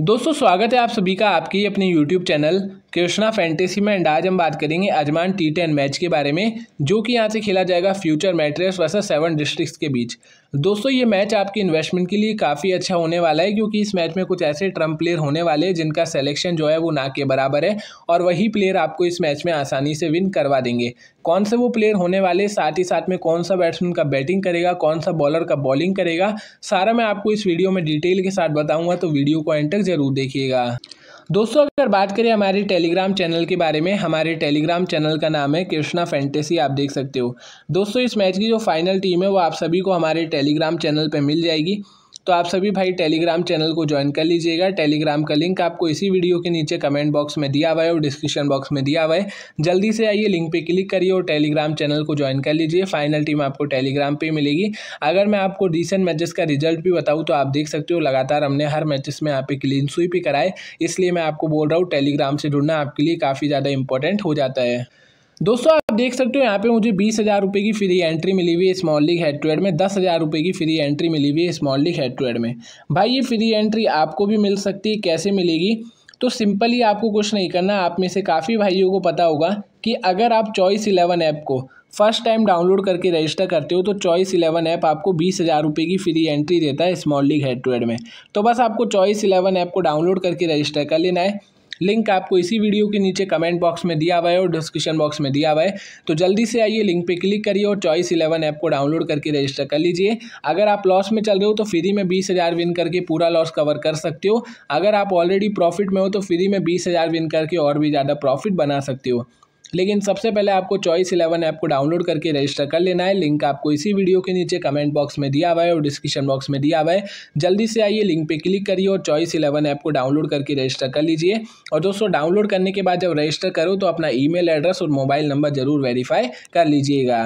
दोस्तों स्वागत है आप सभी का आपकी अपने YouTube चैनल कृष्णा फैंटेसी में एंड आज हम बात करेंगे अजमान टी टेन मैच के बारे में जो कि यहाँ से खेला जाएगा future mattress versus seven districts के बीच दोस्तों ये मैच आपके इन्वेस्टमेंट के लिए काफ़ी अच्छा होने वाला है क्योंकि इस मैच में कुछ ऐसे ट्रम्प प्लेयर होने वाले हैं जिनका सेलेक्शन जो है वो ना के बराबर है और वही प्लेयर आपको इस मैच में आसानी से विन करवा देंगे कौन से वो प्लेयर होने वाले साथ ही साथ में कौन सा बैट्समैन का बैटिंग करेगा कौन सा बॉलर का बॉलिंग करेगा सारा मैं आपको इस वीडियो में डिटेल के साथ बताऊँगा तो वीडियो को एंड तक जरूर देखिएगा दोस्तों अगर बात करें हमारे टेलीग्राम चैनल के बारे में हमारे टेलीग्राम चैनल का नाम है कृष्णा फैंटेसी आप देख सकते हो दोस्तों इस मैच की जो फाइनल टीम है वो आप सभी को हमारे टेलीग्राम चैनल पर मिल जाएगी तो आप सभी भाई टेलीग्राम चैनल को ज्वाइन कर लीजिएगा टेलीग्राम का लिंक आपको इसी वीडियो के नीचे कमेंट बॉक्स में दिया हुआ है और डिस्क्रिप्शन बॉक्स में दिया हुआ है जल्दी से आइए लिंक पे क्लिक करिए और टेलीग्राम चैनल को ज्वाइन कर लीजिए फाइनल टीम आपको टेलीग्राम पर मिलेगी अगर मैं आपको रिसेंट मैचेस का रिजल्ट भी बताऊँ तो आप देख सकते हो लगातार हमने हर मैचेस में यहाँ पे क्लीन स्वीप ही कराए इसलिए मैं आपको बोल रहा हूँ टेलीग्राम से जुड़ना आपके लिए काफ़ी ज़्यादा इंपॉर्टेंट हो जाता है दोस्तों आप देख सकते हो यहाँ पे मुझे बीस हज़ार रुपये की फ्री एंट्री मिली हुई है small league head to head में दस हज़ार रुपये की फ्री एंट्री मिली हुई है small league head to head में भाई ये फ्री एंट्री आपको भी मिल सकती है कैसे मिलेगी तो सिंपली आपको कुछ नहीं करना आप में से काफ़ी भाइयों को पता होगा कि अगर आप चॉइस इलेवन ऐप को फर्स्ट टाइम डाउनलोड करके रजिस्टर करते हो तो चॉइस इलेवन ऐप आपको बीस हज़ार रुपये की फ्री एंट्री देता है small league head to head में तो बस आपको चॉइस इलेवन ऐप को डाउनलोड करके रजिस्टर कर लेना है लिंक आपको इसी वीडियो के नीचे कमेंट बॉक्स में दिया हुआ है और डिस्क्रिप्शन बॉक्स में दिया हुआ है तो जल्दी से आइए लिंक पर क्लिक करिए और चॉइस इलेवन ऐप को डाउनलोड करके रजिस्टर कर लीजिए अगर आप लॉस में चल रहे हो तो फ्री में बीस हज़ार विन करके पूरा लॉस कवर कर सकते हो अगर आप ऑलरेडी प्रॉफिट में हो तो फ्री में बीस हज़ार विन करके और भी ज़्यादा प्रॉफिट बना सकते हो लेकिन सबसे पहले आपको चॉइस इलेवन ऐप को डाउनलोड करके रजिस्टर कर लेना है लिंक आपको इसी वीडियो के नीचे कमेंट बॉक्स में दिया हुआ है और डिस्क्रिप्शन बॉक्स में दिया हुआ है जल्दी से आइए लिंक पर क्लिक करिए और चॉइस इलेवन ऐप को डाउनलोड करके रजिस्टर कर लीजिए और दोस्तों डाउनलोड करने के बाद जब रजिस्टर करो तो अपना ई एड्रेस और मोबाइल नंबर जरूर वेरीफाई कर लीजिएगा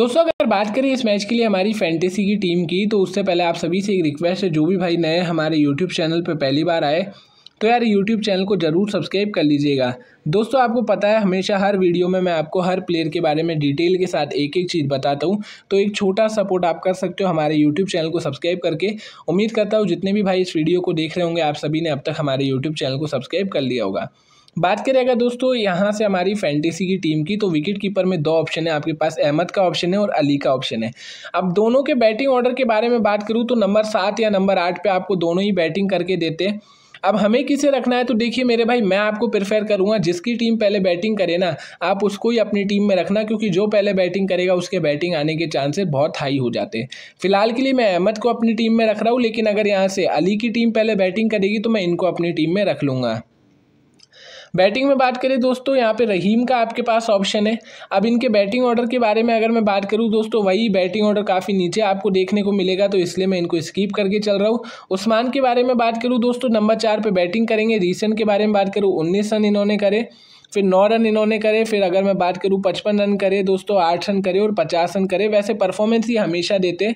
दोस्तों अगर बात करें इस मैच के लिए हमारी फैंटेसी की टीम की तो उससे पहले आप सभी से एक रिक्वेस्ट है जो भी भाई नए हमारे यूट्यूब चैनल पर पहली बार आए तो यार यूट्यूब चैनल को ज़रूर सब्सक्राइब कर लीजिएगा दोस्तों आपको पता है हमेशा हर वीडियो में मैं आपको हर प्लेयर के बारे में डिटेल के साथ एक एक चीज़ बताता हूँ तो एक छोटा सपोर्ट आप कर सकते हो हमारे यूट्यूब चैनल को सब्सक्राइब करके उम्मीद करता हूँ जितने भी भाई इस वीडियो को देख रहे होंगे आप सभी ने अब तक हमारे यूट्यूब चैनल को सब्सक्राइब कर लिया होगा बात करें अगर दोस्तों यहाँ से हमारी फैंटेसी की टीम की तो विकेट कीपर में दो ऑप्शन है आपके पास अहमद का ऑप्शन है और अली का ऑप्शन है अब दोनों के बैटिंग ऑर्डर के बारे में बात करूँ तो नंबर सात या नंबर आठ पे आपको दोनों ही बैटिंग करके देते हैं अब हमें किसे रखना है तो देखिए मेरे भाई मैं आपको प्रेफर करूँगा जिसकी टीम पहले बैटिंग करे ना आप उसको ही अपनी टीम में रखना क्योंकि जो पहले बैटिंग करेगा उसके बैटिंग आने के चांसेस बहुत हाई हो जाते हैं फिलहाल के लिए मैं अहमद को अपनी टीम में रख रहा हूँ लेकिन अगर यहाँ से अली की टीम पहले बैटिंग करेगी तो मैं इनको अपनी टीम में रख लूँगा बैटिंग में बात करें दोस्तों यहाँ पे रहीम का आपके पास ऑप्शन है अब इनके बैटिंग ऑर्डर के बारे में अगर मैं बात करूँ दोस्तों वही बैटिंग ऑर्डर काफ़ी नीचे आपको देखने को मिलेगा तो इसलिए मैं इनको स्कीप करके चल रहा हूँ उस्मान के बारे में बात करूँ दोस्तों नंबर चार पर बैटिंग करेंगे रीसेंट के बारे में बात करूँ उन्नीस रन इन्होंने करे फिर नौ रन इन्होंने करे फिर अगर मैं बात करूँ पचपन रन करे दोस्तों आठ रन करे और पचास रन करे वैसे परफॉर्मेंस ही हमेशा देते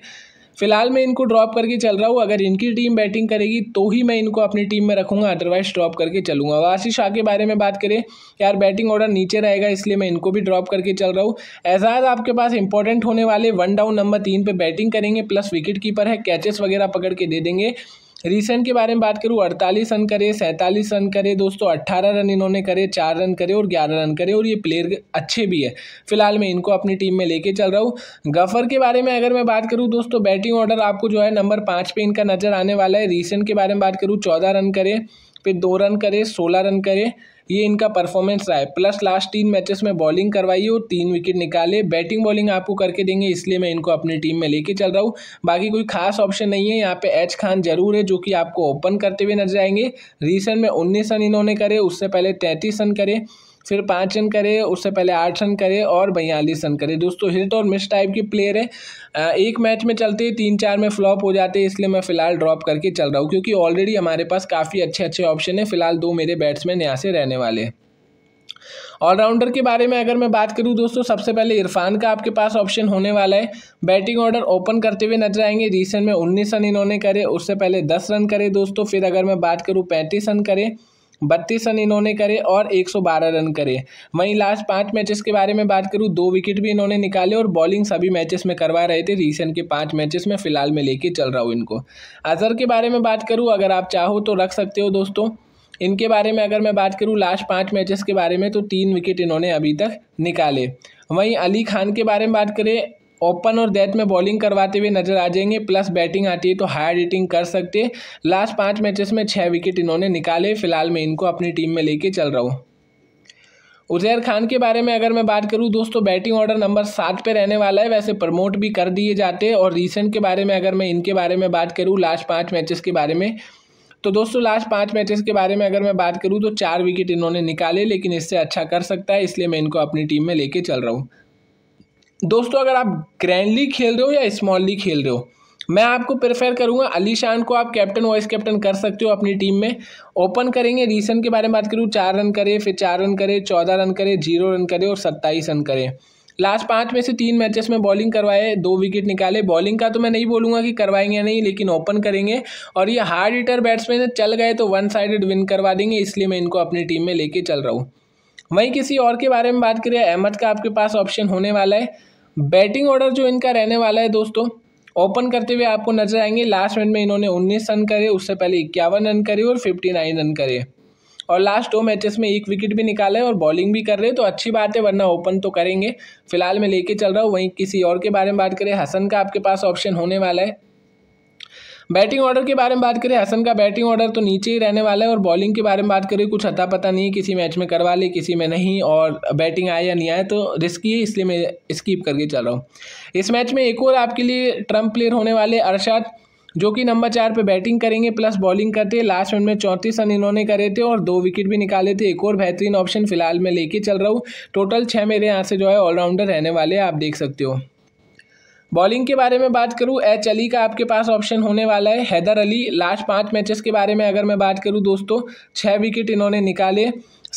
फिलहाल मैं इनको ड्रॉप करके चल रहा हूँ अगर इनकी टीम बैटिंग करेगी तो ही मैं इनको अपनी टीम में रखूँगा अदरवाइज ड्रॉप करके चलूँगा आशीष शाह के बारे में बात करें यार बैटिंग ऑर्डर नीचे रहेगा इसलिए मैं इनको भी ड्रॉप करके चल रहा हूँ एजाज आपके पास इंपॉर्टेंट होने वाले वन डाउन नंबर तीन पर बैटिंग करेंगे प्लस विकेट कीपर है कैचेस वगैरह पकड़ के दे देंगे रिसेंट के बारे में बात करूँ अड़तालीस रन करे सैंतालीस रन करे दोस्तों अट्ठारह रन इन्होंने करे चार रन करे और ग्यारह रन करे और ये प्लेयर अच्छे भी है फिलहाल मैं इनको अपनी टीम में लेके चल रहा हूँ गफर के बारे में अगर मैं बात करूँ दोस्तों बैटिंग ऑर्डर आपको जो है नंबर पाँच पे इनका नज़र आने वाला है रिसेंट के बारे में बात करूँ चौदह रन करे फिर दो रन करे सोलह रन करे ये इनका परफॉर्मेंस रहा है प्लस लास्ट तीन मैचेस में बॉलिंग करवाई और तीन विकेट निकाले बैटिंग बॉलिंग आपको करके देंगे इसलिए मैं इनको अपनी टीम में लेके चल रहा हूँ बाकी कोई खास ऑप्शन नहीं है यहाँ पे एच खान जरूर है जो कि आपको ओपन करते हुए नजर आएंगे रिसेंट में उन्नीस रन इन्होंने करे उससे पहले तैंतीस रन करे फिर पाँच रन करे उससे पहले आठ रन करे और बयालीस रन करे दोस्तों हिट और मिस टाइप के प्लेयर है एक मैच में चलते तीन चार में फ्लॉप हो जाते हैं इसलिए मैं फिलहाल ड्रॉप करके चल रहा हूँ क्योंकि ऑलरेडी हमारे पास काफ़ी अच्छे अच्छे ऑप्शन है फिलहाल दो मेरे बैट्समैन यहाँ से रहने वाले हैं ऑलराउंडर के बारे में अगर मैं बात करूं दोस्तों सबसे पहले इरफान का आपके पास ऑप्शन होने वाला है बैटिंग ऑर्डर ओपन करते हुए नजर आएंगे रिसेंट में 19 रन इन्होंने करे उससे पहले 10 रन करे दोस्तों फिर अगर मैं बात करूं 35 रन करे बत्तीस रन इन्होंने करे और 112 रन करे वहीं लास्ट पाँच मैचेस के बारे में बात करूँ दो विकेट भी इन्होंने निकाले और बॉलिंग सभी मैचेस में करवा रहे थे रीसेंट के पाँच मैचेस में फ़िलहाल में लेके चल रहा हूँ इनको अजहर के बारे में बात करूँ अगर आप चाहो तो रख सकते हो दोस्तों इनके बारे में अगर मैं बात करूँ लास्ट पाँच मैचेस के बारे में तो तीन विकेट इन्होंने अभी तक निकाले वहीं अली खान के बारे में बात करें ओपन और डेथ में बॉलिंग करवाते हुए नजर आ जाएंगे प्लस बैटिंग आती है तो हायर रेटिंग कर सकते लास्ट पाँच मैचेस में छः विकेट इन्होंने निकाले फिलहाल मैं इनको अपनी टीम में लेके चल रहा हूँ उजैर खान के बारे में अगर मैं बात करूं दोस्तों बैटिंग ऑर्डर नंबर सात पे रहने वाला है वैसे प्रमोट भी कर दिए जाते हैं और रिसेंट के बारे में अगर मैं इनके बारे में बात करूं लास्ट पाँच मैचेस के बारे में तो दोस्तों लास्ट पाँच मैचेस के बारे में अगर मैं बात करूँ तो चार विकेट इन्होंने निकाले लेकिन इससे अच्छा कर सकता है इसलिए मैं इनको अपनी टीम में लेके चल रहा हूँ दोस्तों अगर आप ग्रैंडली खेल रहे हो या स्मॉलली खेल रहे हो मैं आपको प्रेफर करूंगा अली शान को आप कैप्टन वाइस कैप्टन कर सकते हो अपनी टीम में ओपन करेंगे रीसन के बारे में बात करूँ चार रन करे फिर चार रन करे चौदह रन करे जीरो रन करे और सत्ताईस रन करे लास्ट पाँच में से तीन मैचेस में बॉलिंग करवाए दो विकेट निकाले बॉलिंग का तो मैं नहीं बोलूँगा कि करवाएंगे नहीं लेकिन ओपन करेंगे और ये हार्ड हिटर बैट्समैन चल गए तो वन साइडेड विन करवा देंगे इसलिए मैं इनको अपनी टीम में लेके चल रहा हूँ वहीं किसी और के बारे में बात करें अहमद का आपके पास ऑप्शन होने वाला है बैटिंग ऑर्डर जो इनका रहने वाला है दोस्तों ओपन करते हुए आपको नजर आएंगे लास्ट मिनट में इन्होंने उन्नीस रन करे उससे पहले इक्यावन रन करे और नाइन रन करे और लास्ट दो मैचेस में एक विकेट भी निकाले और बॉलिंग भी कर रहे तो अच्छी बात है वरना ओपन तो करेंगे फिलहाल मैं लेके चल रहा हूँ वहीं किसी और के बारे में बात करें हसन का आपके पास ऑप्शन होने वाला है बैटिंग ऑर्डर के बारे में बात करें हसन का बैटिंग ऑर्डर तो नीचे ही रहने वाला है और बॉलिंग के बारे में बात करें कुछ अता पता नहीं किसी मैच में करवा ले किसी में नहीं और बैटिंग आए या नहीं आए तो रिस्की है इसलिए मैं स्कीप करके चल रहा हूँ इस मैच में एक और आपके लिए ट्रम्प प्लेयर होने वाले अर्शाद जो कि नंबर चार पे बैटिंग करेंगे प्लस बॉलिंग करते लास्ट रन में चौंतीस रन इन्होंने करे थे और दो विकेट भी निकाले थे एक और बेहतरीन ऑप्शन फिलहाल मैं लेके चल रहा हूँ टोटल छः मेरे यहाँ से जो है ऑलराउंडर रहने वाले आप देख सकते हो बॉलिंग के बारे में बात करूँ एच अली का आपके पास ऑप्शन होने वाला है हैदर अली लास्ट पाँच मैचेस के बारे में अगर मैं बात करूँ दोस्तों छः विकेट इन्होंने निकाले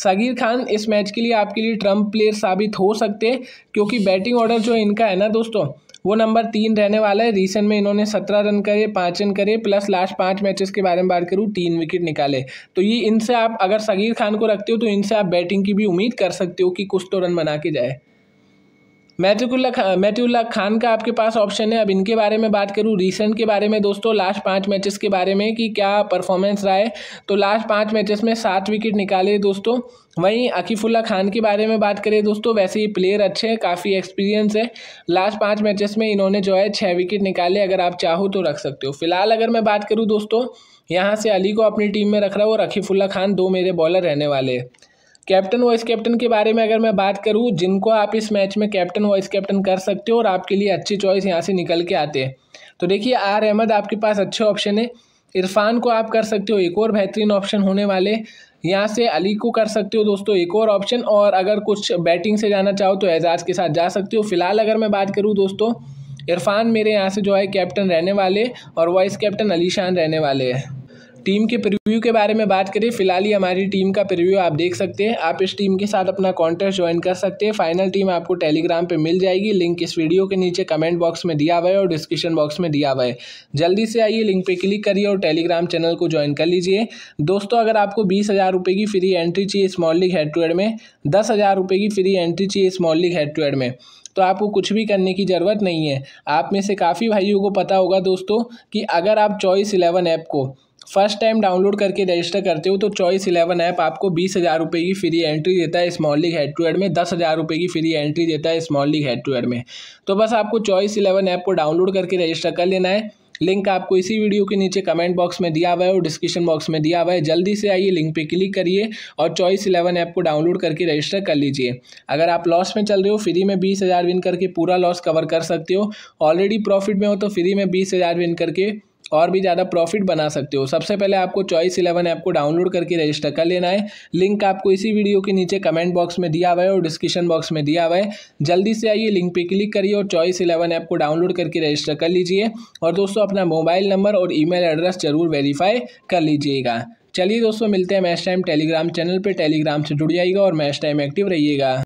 सगीर खान इस मैच के लिए आपके लिए ट्रम्प प्लेयर साबित हो सकते हैं क्योंकि बैटिंग ऑर्डर जो इनका है ना दोस्तों वो नंबर तीन रहने वाला है रिसेंट में इन्होंने सत्रह रन करे पाँच रन करे प्लस लास्ट पाँच मैचेस के बारे में बात करूँ तीन विकेट निकाले तो ये इनसे आप अगर सगीर खान को रखते हो तो इनसे आप बैटिंग की भी उम्मीद कर सकते हो कि कुछ तो रन बना के जाए मैट्रिकुल्ला खा, मैट्यूल्ला खान का आपके पास ऑप्शन है अब इनके बारे में बात करूँ रिसेंट के बारे में दोस्तों लास्ट पाँच मैचेस के बारे में कि क्या परफॉर्मेंस रहा है तो लास्ट पाँच मैचेस में सात विकेट निकाले दोस्तों वहीं अकीफुल्ला खान के बारे में बात करें दोस्तों वैसे ही प्लेयर अच्छे हैं काफ़ी एक्सपीरियंस है लास्ट पाँच मैचेस में इन्होंने जो है छः विकेट निकाले अगर आप चाहो तो रख सकते हो फिलहाल अगर मैं बात करूँ दोस्तों यहाँ से अली को अपनी टीम में रख रहा हूँ और अकीफुल्ला खान दो मेरे बॉलर रहने वाले हैं कैप्टन वाइस कैप्टन के बारे में अगर मैं बात करूँ जिनको आप इस मैच में कैप्टन वाइस कैप्टन कर सकते हो और आपके लिए अच्छी चॉइस यहाँ से निकल के आते हैं तो देखिए आर अहमद आपके पास अच्छे ऑप्शन है इरफान को आप कर सकते हो एक और बेहतरीन ऑप्शन होने वाले यहाँ से अली को कर सकते हो दोस्तों एक और ऑप्शन और अगर कुछ बैटिंग से जाना चाहो तो एजाज के साथ जा सकते हो फिलहाल अगर मैं बात करूँ दोस्तों इरफान मेरे यहाँ से जो है कैप्टन रहने वाले और वाइस कैप्टन अली शान रहने वाले हैं टीम के प्रीव्यू के बारे में बात करें फिलहाल ही हमारी टीम का प्रीव्यू आप देख सकते हैं आप इस टीम के साथ अपना कॉन्टेस्ट ज्वाइन कर सकते हैं फाइनल टीम आपको टेलीग्राम पर मिल जाएगी लिंक इस वीडियो के नीचे कमेंट बॉक्स में दिया हुआ है और डिस्क्रिप्शन बॉक्स में दिया हुआ है जल्दी से आइए लिंक पर क्लिक करिए और टेलीग्राम चैनल को ज्वाइन कर लीजिए दोस्तों अगर आपको बीस हज़ार रुपये की फ्री एंट्री चाहिए small league head to head में दस हज़ार रुपये की फ्री एंट्री चाहिए small league head to head में तो आपको कुछ भी करने की ज़रूरत नहीं है आप में से काफ़ी भाइयों को पता होगा दोस्तों कि अगर आप चॉइस इलेवन ऐप को फर्स्ट टाइम डाउनलोड करके रजिस्टर करते हो तो चॉइस इलेवन ऐप आपको बीस हज़ार रुपये की फ्री एंट्री देता है small league head to head में दस हज़ार रुपये की फ्री एंट्री देता है small league head to head में तो बस आपको चॉइस इलेवन ऐप को डाउनलोड करके रजिस्टर कर लेना है लिंक आपको इसी वीडियो के नीचे कमेंट बॉक्स में दिया हुआ है और डिस्क्रिप्शन बॉक्स में दिया हुआ है जल्दी से आइए लिंक पे क्लिक करिए और चॉइस इलेवन ऐप को डाउनलोड करके रजिस्टर कर लीजिए अगर आप लॉस में चल रहे हो फ्री में बीस हज़ार विन करके पूरा लॉस कवर कर सकते हो ऑलरेडी प्रॉफिट में हो तो फ्री में बीस हज़ार विन करके और भी ज़्यादा प्रॉफिट बना सकते हो सबसे पहले आपको चॉइस इलेवन ऐप को डाउनलोड करके रजिस्टर कर लेना है लिंक आपको इसी वीडियो के नीचे कमेंट बॉक्स में दिया हुआ है और डिस्क्रिप्शन बॉक्स में दिया हुआ है जल्दी से आइए लिंक पर क्लिक करिए और चॉइस इलेवन ऐप को डाउनलोड करके रजिस्टर कर लीजिए और दोस्तों अपना मोबाइल नंबर और ई एड्रेस जरूर वेरीफाई कर लीजिएगा चलिए दोस्तों मिलते हैं मैच टाइम टेलीग्राम चैनल पर टेलीग्राम से जुड़ जाइएगा और मैच टाइम एक्टिव रहिएगा